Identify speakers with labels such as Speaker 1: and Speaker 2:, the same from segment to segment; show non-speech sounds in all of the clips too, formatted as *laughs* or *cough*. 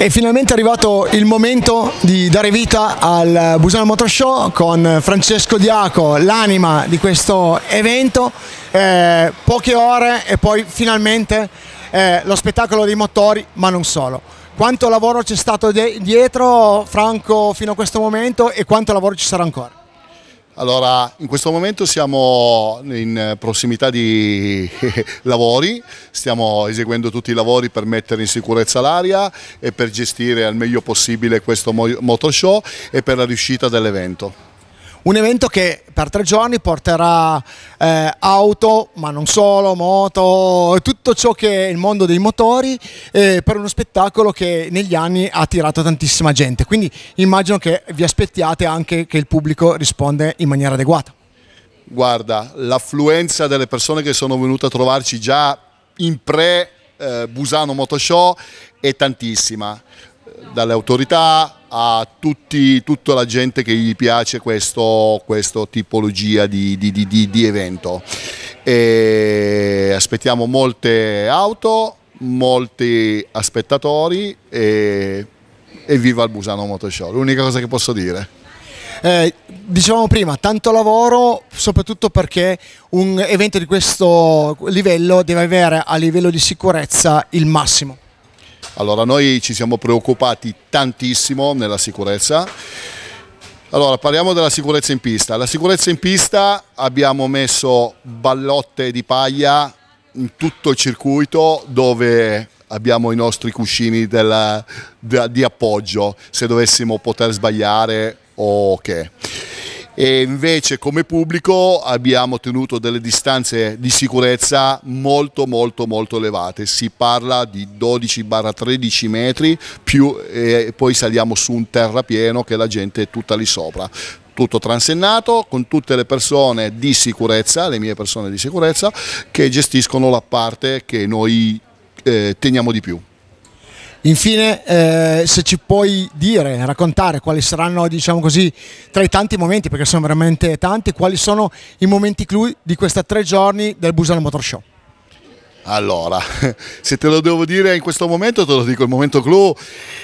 Speaker 1: È finalmente arrivato il momento di dare vita al Busano Motor Show con Francesco Diaco, l'anima di questo evento. Eh, poche ore e poi finalmente eh, lo spettacolo dei motori, ma non solo. Quanto lavoro c'è stato dietro, Franco, fino a questo momento e quanto lavoro ci sarà ancora?
Speaker 2: Allora, in questo momento siamo in prossimità di *laughs* lavori, stiamo eseguendo tutti i lavori per mettere in sicurezza l'aria e per gestire al meglio possibile questo motor show e per la riuscita dell'evento
Speaker 1: un evento che per tre giorni porterà eh, auto, ma non solo, moto, tutto ciò che è il mondo dei motori eh, per uno spettacolo che negli anni ha attirato tantissima gente. Quindi immagino che vi aspettiate anche che il pubblico risponda in maniera adeguata.
Speaker 2: Guarda, l'affluenza delle persone che sono venute a trovarci già in pre eh, Busano Motoshow è tantissima dalle autorità a tutti, tutta la gente che gli piace questo, questo tipologia di, di, di, di evento. E aspettiamo molte auto, molti spettatori e, e viva il Busano Motoshow, l'unica cosa che posso dire.
Speaker 1: Eh, dicevamo prima, tanto lavoro, soprattutto perché un evento di questo livello deve avere a livello di sicurezza il massimo.
Speaker 2: Allora noi ci siamo preoccupati tantissimo nella sicurezza. Allora, parliamo della sicurezza in pista. La sicurezza in pista abbiamo messo ballotte di paglia in tutto il circuito dove abbiamo i nostri cuscini della, de, di appoggio se dovessimo poter sbagliare o okay. che e invece come pubblico abbiamo tenuto delle distanze di sicurezza molto molto molto elevate, si parla di 12-13 metri più e poi saliamo su un terrapieno che la gente è tutta lì sopra tutto transennato con tutte le persone di sicurezza, le mie persone di sicurezza che gestiscono la parte che noi eh, teniamo di
Speaker 1: più. Infine, eh, se ci puoi dire, raccontare quali saranno, diciamo così, tra i tanti momenti, perché sono veramente tanti, quali sono i momenti clou di questi tre giorni del Busano Motor Show?
Speaker 2: Allora, *laughs* se te lo devo dire in questo momento, te lo dico, il momento clou,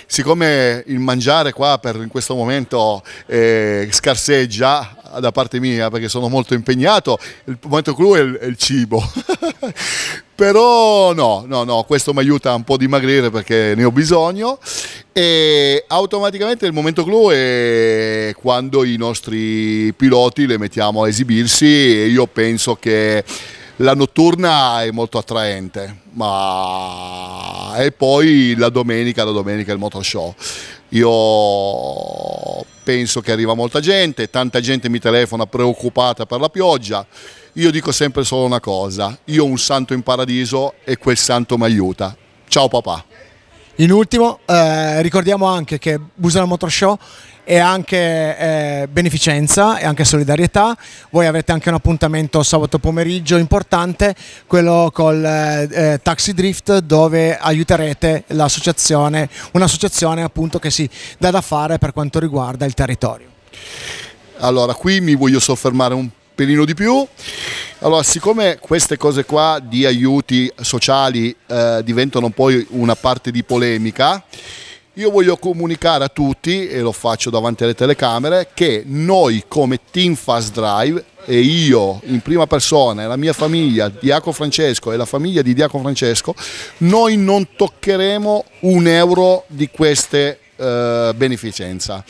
Speaker 2: siccome il mangiare qua per in questo momento eh, scarseggia da parte mia perché sono molto impegnato, il momento clou è il, è il cibo. *laughs* Però no, no, no, questo mi aiuta un po' a dimagrire perché ne ho bisogno e automaticamente il momento clou è quando i nostri piloti le mettiamo a esibirsi e io penso che la notturna è molto attraente, ma... e poi la domenica, la domenica è il motor show. Io penso che arriva molta gente, tanta gente mi telefona preoccupata per la pioggia. Io dico sempre solo una cosa, io ho un santo in paradiso e quel santo mi aiuta. Ciao
Speaker 1: papà. In ultimo, eh, ricordiamo anche che Busan Motor Show e anche eh, beneficenza e anche solidarietà. Voi avete anche un appuntamento sabato pomeriggio importante, quello col eh, eh, Taxi Drift dove aiuterete l'associazione, un'associazione appunto che si dà da fare per quanto riguarda il territorio.
Speaker 2: Allora, qui mi voglio soffermare un pelino di più. Allora, siccome queste cose qua di aiuti sociali eh, diventano poi una parte di polemica, io voglio comunicare a tutti, e lo faccio davanti alle telecamere, che noi come Team Fast Drive e io in prima persona e la mia famiglia, Diaco Francesco e la famiglia di Diaco Francesco, noi non toccheremo un euro di queste eh, beneficenza.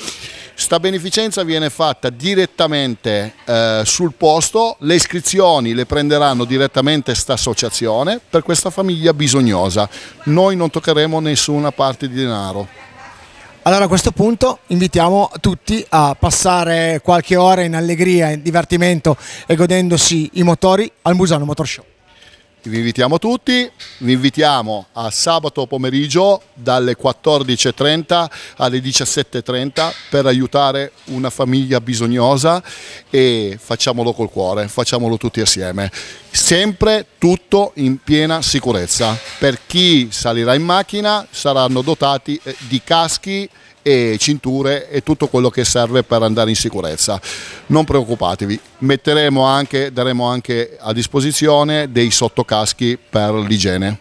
Speaker 2: Sta beneficenza viene fatta direttamente eh, sul posto, le iscrizioni le prenderanno direttamente sta associazione per questa famiglia bisognosa. Noi non toccheremo nessuna parte di denaro.
Speaker 1: Allora a questo punto invitiamo tutti a passare qualche ora in allegria, in divertimento e godendosi i motori al Musano Motor Show
Speaker 2: vi invitiamo tutti, vi invitiamo a sabato pomeriggio dalle 14.30 alle 17.30 per aiutare una famiglia bisognosa e facciamolo col cuore, facciamolo tutti assieme. Sempre tutto in piena sicurezza. Per chi salirà in macchina saranno dotati eh, di caschi e cinture e tutto quello che serve per andare in sicurezza. Non preoccupatevi, metteremo anche, daremo anche a disposizione dei sottocaschi per l'igiene.